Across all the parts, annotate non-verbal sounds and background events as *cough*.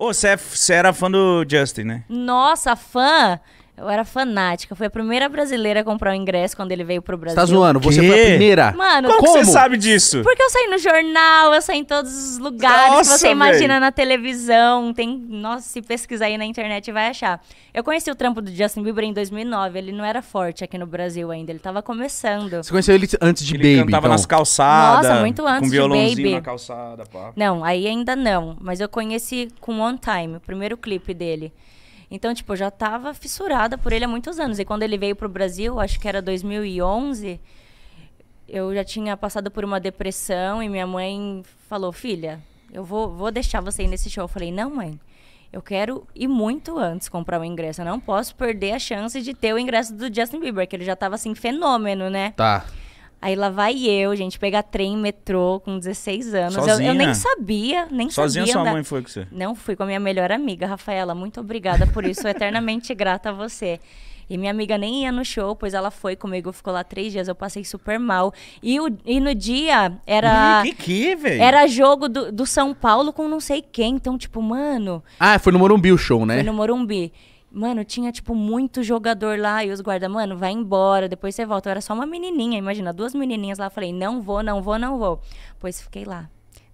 Ô, oh, você era fã do Justin, né? Nossa, fã? Eu era fanática. Fui a primeira brasileira a comprar o ingresso quando ele veio pro tá Brasil. tá zoando? Você que? foi a primeira? Mano, como, como? você sabe disso? Porque eu saí no jornal, eu saí em todos os lugares Nossa, que você imagina véio. na televisão. Tem, nossa, se pesquisar aí na internet vai achar. Eu conheci o trampo do Justin Bieber em 2009. Ele não era forte aqui no Brasil ainda, ele tava começando. Você conheceu ele antes de ele Baby? Ele cantava então. nas calçadas. Nossa, muito antes com de Baby. na calçada, pá. Não, aí ainda não. Mas eu conheci com One Time, o primeiro clipe dele. Então, tipo, eu já tava fissurada por ele há muitos anos. E quando ele veio pro Brasil, acho que era 2011, eu já tinha passado por uma depressão e minha mãe falou: "Filha, eu vou, vou deixar você ir nesse show". Eu falei: "Não, mãe. Eu quero ir muito antes comprar o ingresso. Eu não posso perder a chance de ter o ingresso do Justin Bieber, que ele já tava assim fenômeno, né?" Tá. Aí lá vai eu, gente, pegar trem, metrô com 16 anos. Eu, eu, nem sabia, nem Sozinha sabia. Sozinha sua né? mãe foi com você? Não, fui com a minha melhor amiga, Rafaela. Muito obrigada por isso, eternamente grata a você. E minha amiga nem ia no show, pois ela foi comigo, ficou lá três dias, eu passei super mal. E, o, e no dia era. Que que, velho? Era jogo do, do São Paulo com não sei quem. Então, tipo, mano. Ah, foi no Morumbi o show, né? Foi no Morumbi. Mano, tinha, tipo, muito jogador lá e os guarda, mano, vai embora, depois você volta. Eu era só uma menininha, imagina, duas menininhas lá. Eu falei, não vou, não vou, não vou. Pois fiquei lá.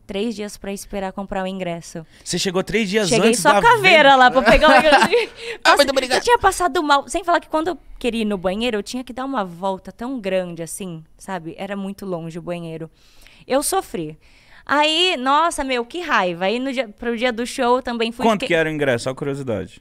Três dias para esperar comprar o ingresso. Você chegou três dias Cheguei antes só caveira venda. lá pra pegar o ingresso. ah, muito obrigado. Eu tinha passado mal. Sem falar que quando eu queria ir no banheiro, eu tinha que dar uma volta tão grande assim, sabe? Era muito longe o banheiro. Eu sofri. Aí, nossa, meu, que raiva. Aí no dia, pro dia do show também fui. Quanto que, que era o ingresso? Só curiosidade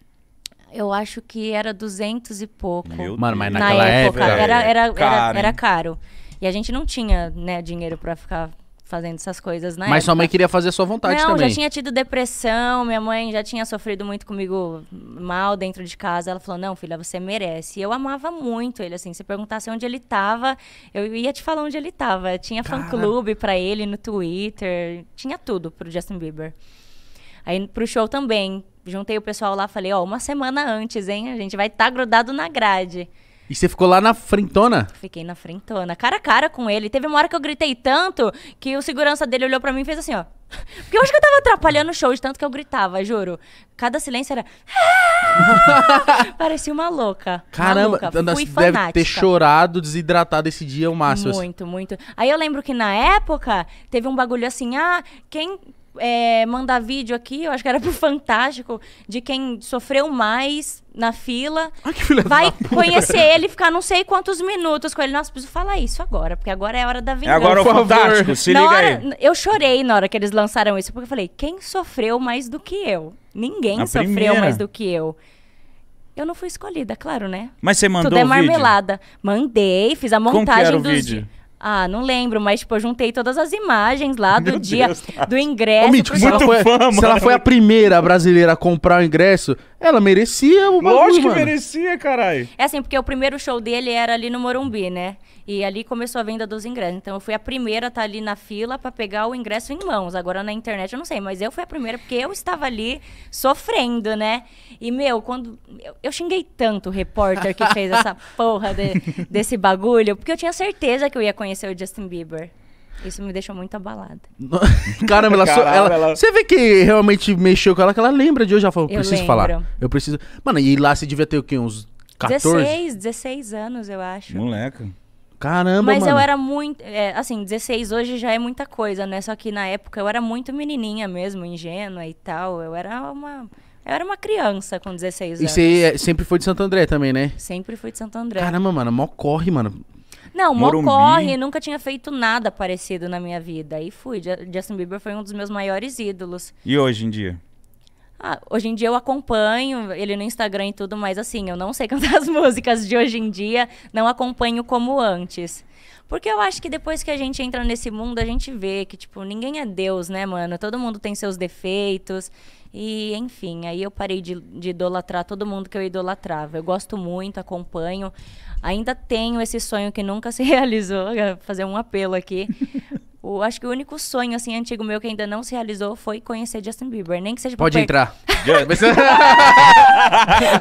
eu acho que era 200 e pouco. Meu Mano, mas naquela na época, época era, era, era, caro, era, caro. E a gente não tinha né, dinheiro para ficar fazendo essas coisas, né? Mas época. sua mãe queria fazer a sua vontade não, também. Não, já tinha tido depressão, minha mãe já tinha sofrido muito comigo mal dentro de casa. Ela falou: "Não, filha, você merece". E eu amava muito ele assim, se perguntasse onde ele tava, eu ia te falar onde ele tava. Tinha Cara... fã clube para ele no Twitter, tinha tudo pro Justin Bieber. Aí pro show também. Juntei o pessoal lá, falei, ó, uma semana antes, hein? A gente vai estar tá grudado na grade. E você ficou lá na frentona? Fiquei na frentona, cara a cara com ele. Teve uma hora que eu gritei tanto que o segurança dele olhou para mim e fez assim, ó. Porque eu acho que eu tava atrapalhando o show de tanto que eu gritava, juro. Cada silêncio era. Ah! *laughs* Parecia uma louca. Caramba, maluca. Fui fanática. deve ter chorado, desidratado esse dia é o máximo. Assim. Muito, muito. Aí eu lembro que na época teve um bagulho assim: ah, quem é, mandar vídeo aqui, eu acho que era pro Fantástico, de quem sofreu mais na fila. que filha vai conhecer ele, ficar não sei quantos minutos com ele. Nossa, preciso falar isso agora, porque agora é a hora da vingança. É agora o Fantástico, se liga hora, aí. Eu chorei na hora que eles lançaram isso, porque eu falei, quem sofreu mais do que eu? Ninguém a sofreu primeira. mais do que eu. Eu não fui escolhida, claro, né? Mas você mandou Tudo é marmelada. Vídeo? Mandei, fiz a montagem Como que era o dos... Vídeo? Ah, não lembro, mas, tipo, eu juntei todas as imagens lá do Meu dia Deus, tá. do ingresso. Ô, Mítico, ela foi, se ela né? foi a primeira brasileira a comprar o ingresso, ela merecia o bagulho, Lógico que mano. merecia, caralho. É assim, porque o primeiro show dele era ali no Morumbi, né? E ali começou a venda dos ingressos. Então eu fui a primeira a estar tá ali na fila para pegar o ingresso em mãos. Agora na internet eu não sei, mas eu fui a primeira porque eu estava ali sofrendo, né? E, meu, quando. Eu, eu xinguei tanto o repórter que fez essa *laughs* porra de, desse bagulho, porque eu tinha certeza que eu ia conhecer o Justin Bieber. Isso me deixou muito abalada. *laughs* Caramba, ela, Caramba, ela, ela... Você vê que realmente mexeu com ela, que ela lembra de hoje. Ela falou, eu preciso lembro. falar. Eu preciso. Mano, e lá você devia ter o quê? Uns 14? 16, 16 anos, eu acho. Moleca. Caramba, Mas mano. eu era muito. É, assim, 16 hoje já é muita coisa, né? Só que na época eu era muito menininha mesmo, ingênua e tal. Eu era uma. Eu era uma criança com 16 anos. E você é, sempre foi de Santo André também, né? Sempre fui de Santo André. Caramba, mano, mó corre, mano. Não, Morumbi. corre, nunca tinha feito nada parecido na minha vida. E fui. Justin Bieber foi um dos meus maiores ídolos. E hoje em dia? Ah, hoje em dia eu acompanho ele no Instagram e tudo, mas assim, eu não sei *laughs* cantar as músicas de hoje em dia, não acompanho como antes. Porque eu acho que depois que a gente entra nesse mundo, a gente vê que, tipo, ninguém é Deus, né, mano? Todo mundo tem seus defeitos. E, enfim, aí eu parei de, de idolatrar todo mundo que eu idolatrava. Eu gosto muito, acompanho. Ainda tenho esse sonho que nunca *laughs* se realizou, fazer um apelo aqui. O, acho que o único sonho, assim, antigo meu que ainda não se realizou foi conhecer Justin Bieber. Nem que seja Pode per... entrar. *laughs* *laughs*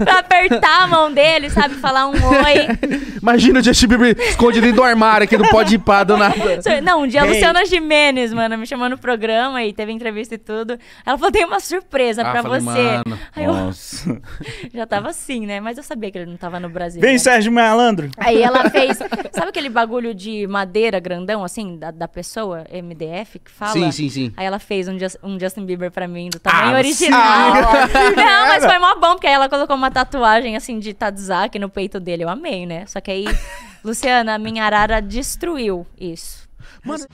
pra apertar a mão dele, sabe? Falar um oi. Imagina o Justin Bieber escondido dentro do armário, que não pode ir pra do nada. Não, um dia a Luciana Jimenez, mano, me chamou no programa e teve entrevista e tudo. Ela falou: tem uma surpresa ah, pra falei, você. Mano, Aí nossa. Eu... *laughs* Já tava assim, né? Mas eu sabia que ele não tava no Brasil. Vem, né? Sérgio Malandro. Aí ela *laughs* fez. Sabe aquele bagulho de madeira grandão, assim, da, da pessoa, MDF, que fala? Sim, sim, sim. Aí ela fez um, Just, um Justin Bieber pra mim do ah, tamanho ah, original. Sim. *laughs* Não, mas foi mó bom, porque aí ela colocou uma tatuagem assim de Tadzaki no peito dele. Eu amei, né? Só que aí, *laughs* Luciana, minha arara destruiu isso. Mano.